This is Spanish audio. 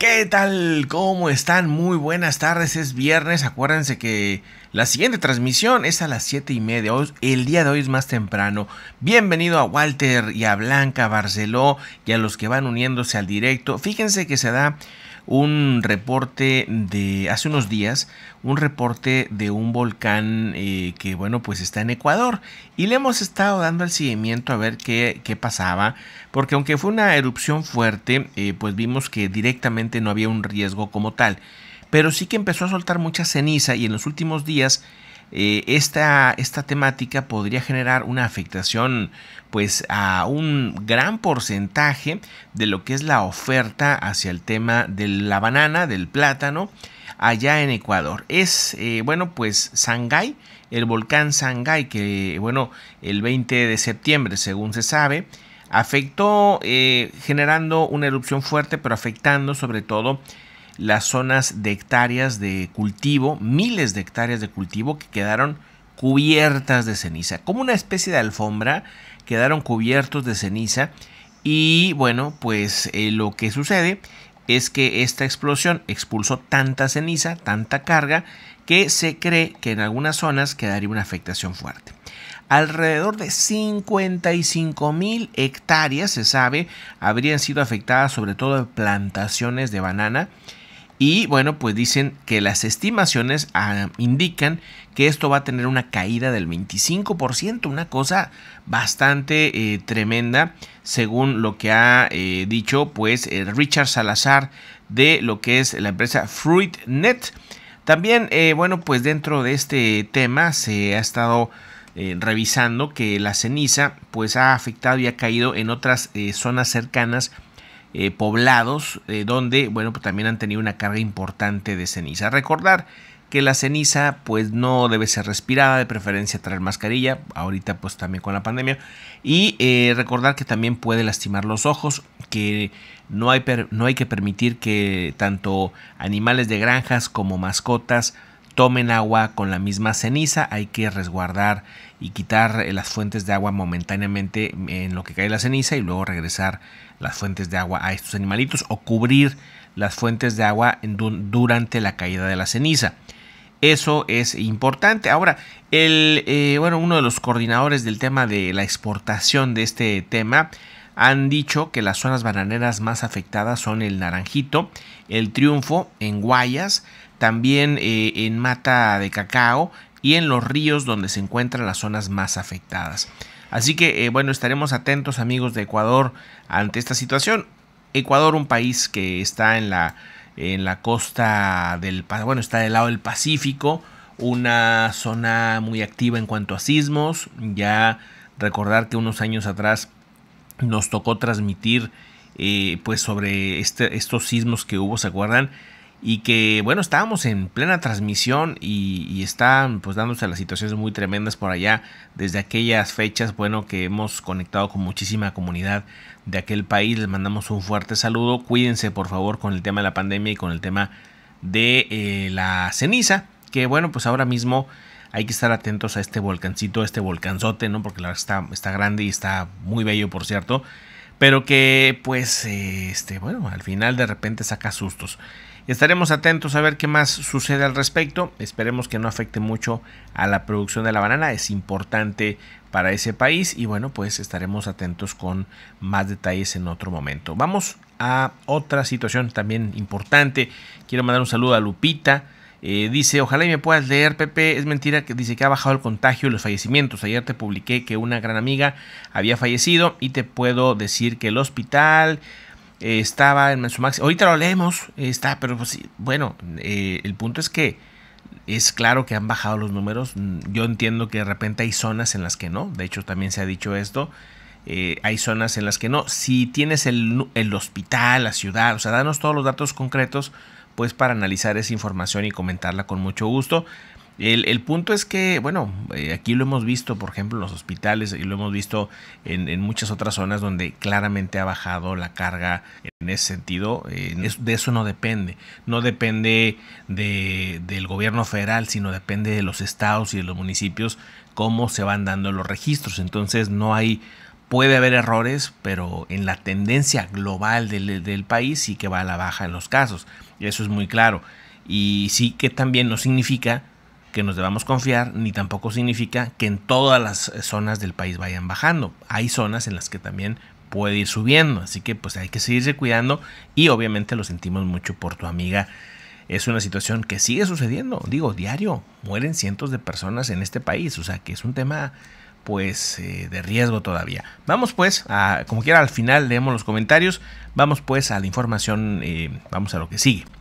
¿Qué tal? ¿Cómo están? Muy buenas tardes, es viernes. Acuérdense que la siguiente transmisión es a las 7 y media. el día de hoy es más temprano. Bienvenido a Walter y a Blanca, Barceló y a los que van uniéndose al directo. Fíjense que se da un reporte de hace unos días, un reporte de un volcán eh, que, bueno, pues está en Ecuador. Y le hemos estado dando el seguimiento a ver qué, qué pasaba, porque aunque fue una erupción fuerte, eh, pues vimos que directamente no había un riesgo como tal. Pero sí que empezó a soltar mucha ceniza y en los últimos días eh, esta, esta temática podría generar una afectación pues a un gran porcentaje de lo que es la oferta hacia el tema de la banana, del plátano, allá en Ecuador. Es, eh, bueno, pues Sangay, el volcán Sangay, que, bueno, el 20 de septiembre, según se sabe, afectó eh, generando una erupción fuerte, pero afectando sobre todo las zonas de hectáreas de cultivo, miles de hectáreas de cultivo que quedaron cubiertas de ceniza, como una especie de alfombra, quedaron cubiertos de ceniza y bueno, pues eh, lo que sucede es que esta explosión expulsó tanta ceniza, tanta carga, que se cree que en algunas zonas quedaría una afectación fuerte. Alrededor de 55 mil hectáreas, se sabe, habrían sido afectadas sobre todo plantaciones de banana y bueno, pues dicen que las estimaciones ah, indican que esto va a tener una caída del 25%, una cosa bastante eh, tremenda, según lo que ha eh, dicho pues eh, Richard Salazar de lo que es la empresa FruitNet. También, bueno, pues dentro de este tema se ha estado revisando que la ceniza pues ha afectado y ha caído en otras zonas cercanas eh, poblados eh, donde bueno pues también han tenido una carga importante de ceniza recordar que la ceniza pues no debe ser respirada de preferencia traer mascarilla ahorita pues también con la pandemia y eh, recordar que también puede lastimar los ojos que no hay, no hay que permitir que tanto animales de granjas como mascotas tomen agua con la misma ceniza, hay que resguardar y quitar eh, las fuentes de agua momentáneamente mm, en lo que cae la ceniza y luego regresar las fuentes de agua a estos animalitos o cubrir las fuentes de agua durante la caída de la ceniza. Eso es importante. Ahora, el, eh, bueno, uno de los coordinadores del tema de la exportación de este tema han dicho que las zonas bananeras más afectadas son el Naranjito, el Triunfo en Guayas, también eh, en Mata de Cacao y en los ríos donde se encuentran las zonas más afectadas. Así que, eh, bueno, estaremos atentos amigos de Ecuador ante esta situación. Ecuador, un país que está en la, en la costa del, bueno, está del lado del Pacífico, una zona muy activa en cuanto a sismos. Ya recordar que unos años atrás nos tocó transmitir eh, pues sobre este, estos sismos que hubo, ¿se acuerdan? Y que bueno, estábamos en plena transmisión y, están pues dándose las situaciones muy tremendas por allá desde aquellas fechas, bueno, que hemos conectado con muchísima comunidad de aquel país, les mandamos un fuerte saludo, cuídense por favor con el tema de la pandemia y con el tema de eh, la ceniza, que bueno, pues ahora mismo hay que estar atentos a este volcancito, este volcanzote, ¿no? Porque la verdad está, está grande y está muy bello, por cierto. Pero que, pues, este, bueno, al final de repente saca sustos. Estaremos atentos a ver qué más sucede al respecto. Esperemos que no afecte mucho a la producción de la banana. Es importante para ese país y bueno, pues estaremos atentos con más detalles en otro momento. Vamos a otra situación también importante. Quiero mandar un saludo a Lupita eh, dice, ojalá y me puedas leer, Pepe. Es mentira que dice que ha bajado el contagio y los fallecimientos. Ayer te publiqué que una gran amiga había fallecido y te puedo decir que el hospital eh, estaba en su máximo. Ahorita lo leemos, eh, está, pero pues, bueno, el punto es que es claro que han bajado los números. Yo entiendo que de repente hay zonas en las que no. De hecho, también se ha dicho esto. hay zonas en las que no. Si tienes el, el hospital, la ciudad, o sea, danos todos los datos concretos pues para analizar esa información y comentarla con mucho gusto. El, punto es que, bueno, eh, aquí lo hemos visto, por ejemplo, en los hospitales y lo hemos visto en, muchas otras zonas donde claramente ha bajado la carga en ese sentido. Eh, de eso no depende. No depende del gobierno federal, sino depende de los estados y de los municipios cómo se van dando los registros. Entonces no hay puede haber errores, pero en la tendencia global del, país sí que va a la baja en los casos. Eso es muy claro. Y sí que también no significa que nos debamos confiar, ni tampoco significa que en todas las eh, zonas del país vayan bajando. Hay zonas en las que también puede ir subiendo, así que pues hay que seguirse cuidando y obviamente lo sentimos mucho por tu amiga es una situación que sigue sucediendo. Digo, diario mueren cientos de personas en este país. O sea, que es un tema pues eh, de riesgo todavía. Vamos pues, a, como quiera al final leemos los comentarios, vamos pues a la información, eh, vamos a lo que sigue.